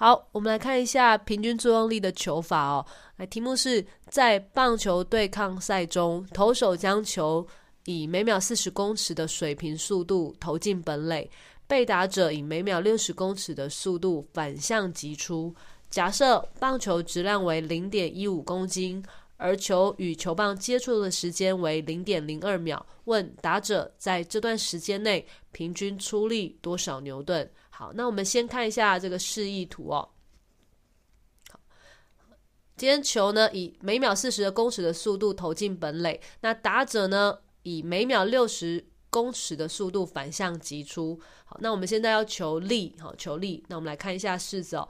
好，我们来看一下平均作用力的求法哦。来，题目是在棒球对抗赛中，投手将球以每秒四十公尺的水平速度投进本垒，被打者以每秒六十公尺的速度反向击出。假设棒球质量为零点一五公斤。而球与球棒接触的时间为零点零二秒。问打者在这段时间内平均出力多少牛顿？好，那我们先看一下这个示意图哦。好，今天球呢以每秒四十公尺的速度投进本垒，那打者呢以每秒六十公尺的速度反向击出。好，那我们现在要求力，好求力，那我们来看一下式子哦，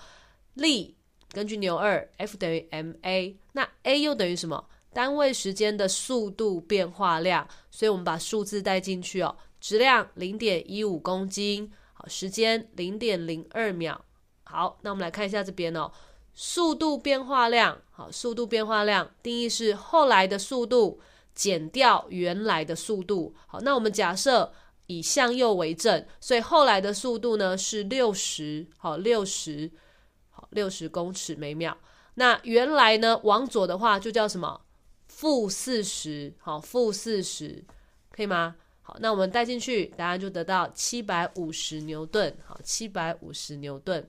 力。根据牛二，F 等于 ma，那 a 又等于什么？单位时间的速度变化量。所以我们把数字带进去哦，质量零点一五公斤，好，时间零点零二秒。好，那我们来看一下这边哦，速度变化量，好，速度变化量定义是后来的速度减掉原来的速度。好，那我们假设以向右为正，所以后来的速度呢是六十，好，六十。六十公尺每秒。那原来呢，往左的话就叫什么？负四十，好，负四十，可以吗？好，那我们带进去，答案就得到七百五十牛顿，好，七百五十牛顿。